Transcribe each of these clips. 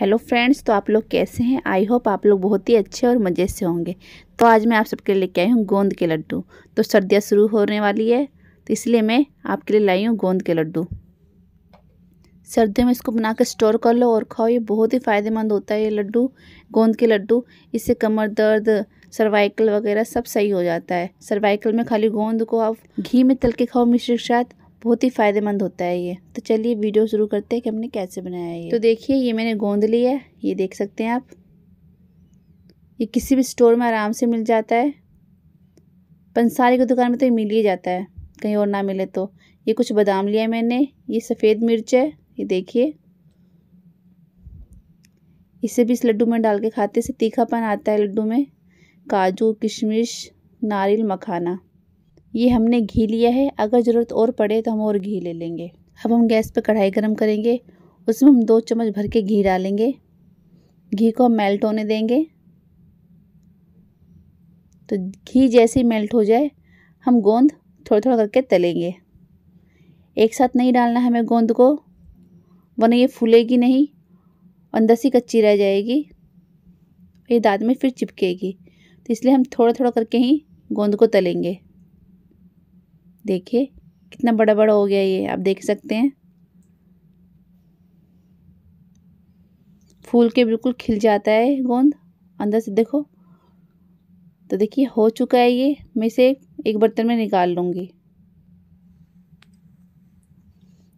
hello friends तो आप लोग कैसे हैं आई होप आप लोग बहुत ही अच्छे और मज़े से होंगे तो आज मैं आप सबके लिए लेके आई हूँ गोंद के लड्डू तो सर्दियाँ शुरू होने वाली है तो इसलिए मैं आपके लिए लाई हूँ गोंद के लड्डू सर्दियों में इसको बना कर स्टोर कर लो और खाओ ये बहुत ही फ़ायदेमंद होता है ये लड्डू गोंद के लड्डू इससे कमर दर्द सर्वाइकल वगैरह सब सही हो जाता है सर्वाइकल में खाली गोंद को आप घी में तल के खाओ मिश्र के साथ बहुत ही फ़ायदेमंद होता है ये तो चलिए वीडियो शुरू करते हैं कि हमने कैसे बनाया है तो देखिए ये मैंने गोंद लिया है ये देख सकते हैं आप ये किसी भी स्टोर में आराम से मिल जाता है पंसारी की दुकान में तो ये मिल ही जाता है कहीं और ना मिले तो ये कुछ बादाम लिया है मैंने ये सफ़ेद मिर्च है ये देखिए इसे भी इस लड्डू में डाल के खाते से तीखापन आता है लड्डू में काजू किशमिश नारियल मखाना ये हमने घी लिया है अगर ज़रूरत और पड़े तो हम और घी ले लेंगे अब हम गैस पर कढ़ाई गर्म करेंगे उसमें हम दो चम्मच भर के घी डालेंगे घी को हम मेल्ट होने देंगे तो घी जैसे ही मेल्ट हो जाए हम गोंद थोड़ा थोड़ा करके तलेंगे एक साथ नहीं डालना हमें गोंद को वरना ये फूलेगी नहीं अंदर से कच्ची रह जाएगी ये दाँत में फिर चिपकेगी तो इसलिए हम थोड़ा थोड़ा करके ही गोंद को तलेंगे देखिए कितना बड़ा बड़ा हो गया ये आप देख सकते हैं फूल के बिल्कुल खिल जाता है गोंद अंदर से देखो तो देखिए हो चुका है ये मैं इसे एक बर्तन में निकाल लूँगी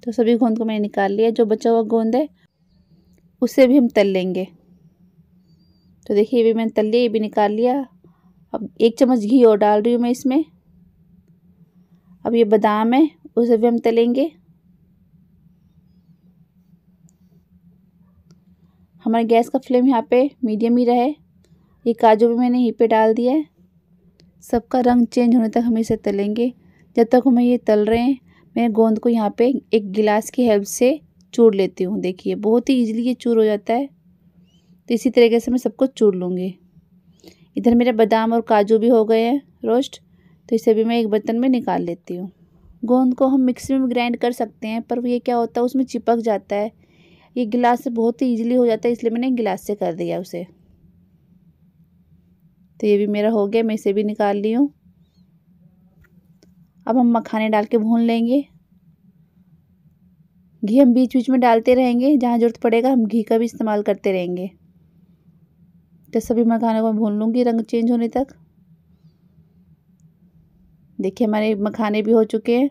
तो सभी गोंद को मैंने निकाल लिया जो बचा हुआ गोंद है उसे भी हम तल लेंगे तो देखिए ये भी मैंने तल लिया ये भी निकाल लिया अब एक चम्मच घी और डाल रही हूँ मैं इसमें अब ये बादाम है उसे भी हम तलेंगे हमारे गैस का फ्लेम यहाँ पे मीडियम ही रहे ये काजू भी मैंने यहीं पे डाल दिया है सबका रंग चेंज होने तक हम इसे तलेंगे जब तक हमें ये तल रहे हैं मैं गोंद को यहाँ पे एक गिलास की हेल्प से चूर लेती हूँ देखिए बहुत ही इजीली ये चूर हो जाता है तो इसी तरीके से मैं सबको चूर लूँगी इधर मेरे बादाम और काजू भी हो गए हैं रोस्ट तो इसे भी मैं एक बर्तन में निकाल लेती हूँ गोंद को हम मिक्सी में ग्राइंड कर सकते हैं पर ये क्या होता है उसमें चिपक जाता है ये गिलास से बहुत ही ईजिली हो जाता है इसलिए मैंने गिलास से कर दिया उसे तो ये भी मेरा हो गया मैं इसे भी निकाल ली हूँ अब हम मखाने डाल के भून लेंगे घी हम बीच बीच में डालते रहेंगे जहाँ ज़रूरत पड़ेगा हम घी का भी इस्तेमाल करते रहेंगे तो सभी मखाने को भून लूँगी रंग चेंज होने तक देखिए हमारे मखाने भी हो चुके हैं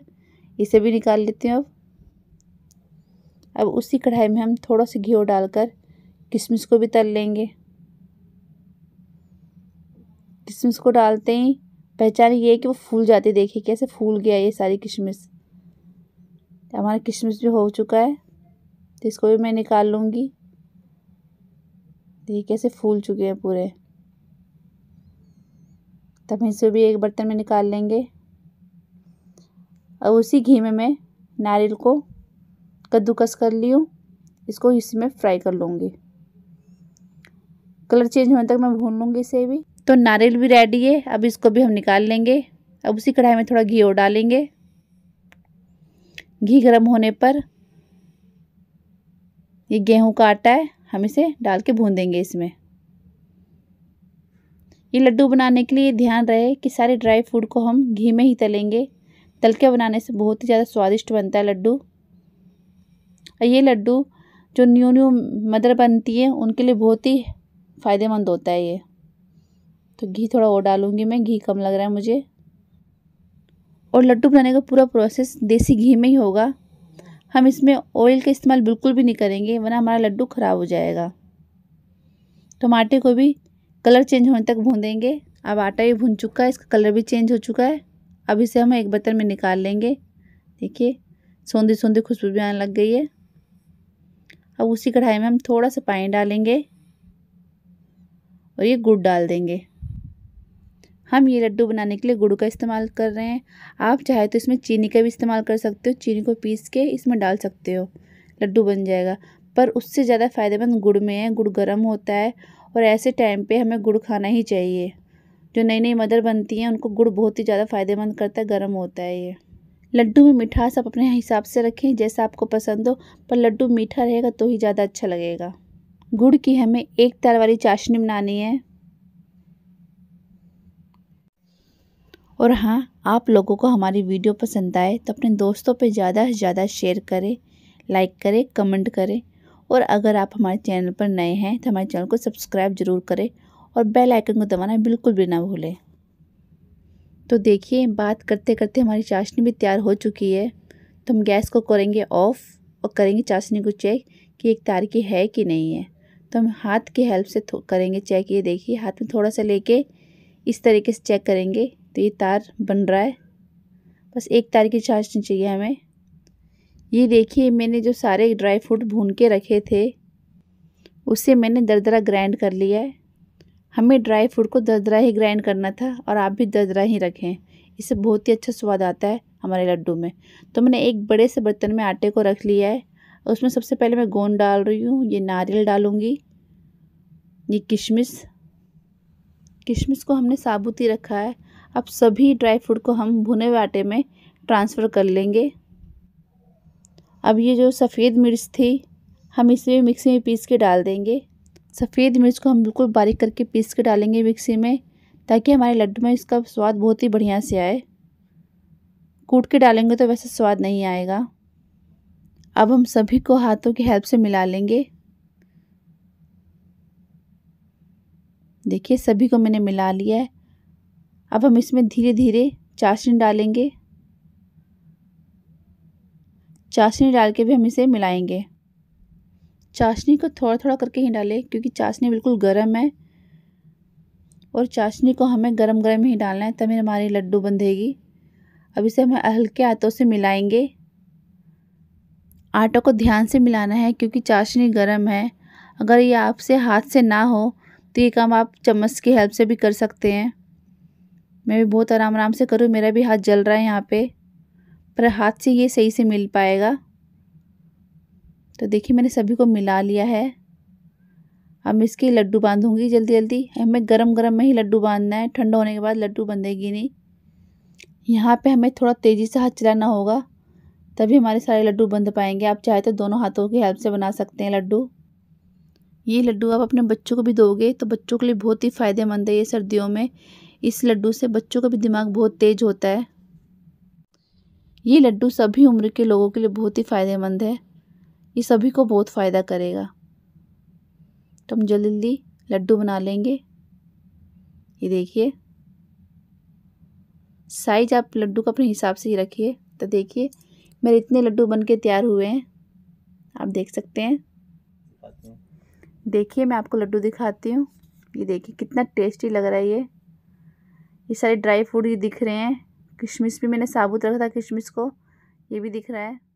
इसे भी निकाल लेते हैं अब अब उसी कढ़ाई में हम थोड़ा सा घी डालकर किशमिश को भी तल लेंगे किशमिश को डालते ही पहचान ये है कि वो फूल जाती देखिए कैसे फूल गया ये सारी किशमिश हमारा किशमिश भी हो चुका है तो इसको भी मैं निकाल लूँगी देखिए कैसे फूल चुके हैं पूरे तब इसे भी एक बर्तन में निकाल लेंगे और उसी घी में मैं नारियल को कद्दूकस कर ली हूँ इसको इसमें फ्राई कर लूँगी कलर चेंज होने तक मैं भून लूँगी इसे भी तो नारियल भी रेडी है अब इसको भी हम निकाल लेंगे अब उसी कढ़ाई में थोड़ा घी और डालेंगे घी गर्म होने पर ये गेहूं का आटा है हम इसे डाल के भून देंगे इसमें ये लड्डू बनाने के लिए ध्यान रहे कि सारे ड्राई फ्रूट को हम घी में ही तलेंगे तल के बनाने से बहुत ही ज़्यादा स्वादिष्ट बनता है लड्डू और ये लड्डू जो न्यू न्यू मदर बनती है उनके लिए बहुत ही फ़ायदेमंद होता है ये तो घी थोड़ा और डालूँगी मैं घी कम लग रहा है मुझे और लड्डू बनाने का पूरा प्रोसेस देसी घी में ही होगा हम इसमें ऑयल का इस्तेमाल बिल्कुल भी नहीं करेंगे वरना हमारा लड्डू ख़राब हो जाएगा तो आटे को भी कलर चेंज होने तक भून देंगे अब आटा भी भून चुका है इसका कलर भी चेंज हो चुका है अब इसे हम एक बर्तन में निकाल लेंगे देखिए सौंधी सौंधी खुशबू भी आने लग गई है अब उसी कढ़ाई में हम थोड़ा सा पानी डालेंगे और ये गुड़ डाल देंगे हम ये लड्डू बनाने के लिए गुड़ का इस्तेमाल कर रहे हैं आप चाहे तो इसमें चीनी का भी इस्तेमाल कर सकते हो चीनी को पीस के इसमें डाल सकते हो लड्डू बन जाएगा पर उससे ज़्यादा फ़ायदेमंद गुड़ में है गुड़ गर्म होता है और ऐसे टाइम पे हमें गुड़ खाना ही चाहिए जो नई नई मदर बनती हैं उनको गुड़ बहुत ही ज़्यादा फ़ायदेमंद करता है गर्म होता है ये लड्डू में मिठास आप अपने हिसाब से रखें जैसा आपको पसंद हो पर लड्डू मीठा रहेगा तो ही ज़्यादा अच्छा लगेगा गुड़ की हमें एक तार वाली चाशनी बनानी है और हाँ आप लोगों को हमारी वीडियो पसंद आए तो अपने दोस्तों पे ज़्यादा से ज़्यादा शेयर करें लाइक करें कमेंट करें और अगर आप हमारे चैनल पर नए हैं तो हमारे चैनल को सब्सक्राइब ज़रूर करें और बेल आइकन को दबाना बिल्कुल भी ना भूलें तो देखिए बात करते करते हमारी चाशनी भी तैयार हो चुकी है तो हम गैस को करेंगे ऑफ़ और करेंगे चाशनी को चेक कि एक तार की है कि नहीं है तो हम हाथ की हेल्प से करेंगे चेक ये देखिए हाथ में थोड़ा सा लेके इस तरीके से चेक करेंगे तो ये तार बन रहा है बस एक तार की चाशनी चाहिए हमें ये देखिए मैंने जो सारे ड्राई फ्रूट भून के रखे थे उसे मैंने दरदरा ग्राइंड कर लिया है हमें ड्राई फ्रूट को दरदरा ही ग्राइंड करना था और आप भी दरदरा ही रखें इससे बहुत ही अच्छा स्वाद आता है हमारे लड्डू में तो मैंने एक बड़े से बर्तन में आटे को रख लिया है उसमें सबसे पहले मैं गोंद डाल रही हूँ ये नारियल डालूँगी ये किशमिश किशमिश को हमने साबुत ही रखा है अब सभी ड्राई फ्रूट को हम भुने हुए आटे में ट्रांसफ़र कर लेंगे अब ये जो सफ़ेद मिर्च थी हम इसे मिक्सी में पीस के डाल देंगे सफ़ेद मिर्च को हम बिल्कुल बारीक करके पीस के डालेंगे मिक्सी में ताकि हमारे लड्डू में इसका स्वाद बहुत ही बढ़िया से आए कूट के डालेंगे तो वैसे स्वाद नहीं आएगा अब हम सभी को हाथों की हेल्प से मिला लेंगे देखिए सभी को मैंने मिला लिया है अब हम इसमें धीरे धीरे चाशनी डालेंगे चाशनी डाल के भी हम इसे मिलाएंगे चाशनी को थोड़ा थोड़ा करके ही डालें क्योंकि चाशनी बिल्कुल गर्म है और चाशनी को हमें गरम गरम ही डालना है तभी हमारी लड्डू बंधेगी अब इसे हमें हल्के हाथों से मिलाएंगे आटा को ध्यान से मिलाना है क्योंकि चाशनी गर्म है अगर ये आपसे हाथ से ना हो तो ये काम आप चम्मच की हेल्प से भी कर सकते हैं मैं भी बहुत आराम आराम से करूँ मेरा भी हाथ जल रहा है यहाँ पे पर हाथ से ये सही से मिल पाएगा तो देखिए मैंने सभी को मिला लिया है अब मैं इसके लड्डू बांधूंगी जल्दी जल्दी हमें गरम गरम में ही लड्डू बांधना है ठंडा होने के बाद लड्डू बंधेगी नहीं यहाँ पे हमें थोड़ा तेज़ी से हाथ चलाना होगा तभी हमारे सारे लड्डू बंध पाएंगे आप चाहे तो दोनों हाथों की हेल्प से बना सकते हैं लड्डू ये लड्डू आप अपने बच्चों को भी दोगे तो बच्चों के लिए बहुत ही फ़ायदेमंद है ये सर्दियों में इस लड्डू से बच्चों का भी दिमाग बहुत तेज़ होता है ये लड्डू सभी उम्र के लोगों के लिए बहुत ही फ़ायदेमंद है ये सभी को बहुत फ़ायदा करेगा तो हम जल्दी जल्दी लड्डू बना लेंगे ये देखिए साइज आप लड्डू का अपने हिसाब से ही रखिए तो देखिए मेरे इतने लड्डू बन के तैयार हुए हैं आप देख सकते हैं देखिए मैं आपको लड्डू दिखाती हूँ ये देखिए कितना टेस्टी लग रहा है ये ये सारे ड्राई फ्रूट ये दिख रहे हैं किशमिश भी मैंने साबुत रखा था किशमिश को ये भी दिख रहा है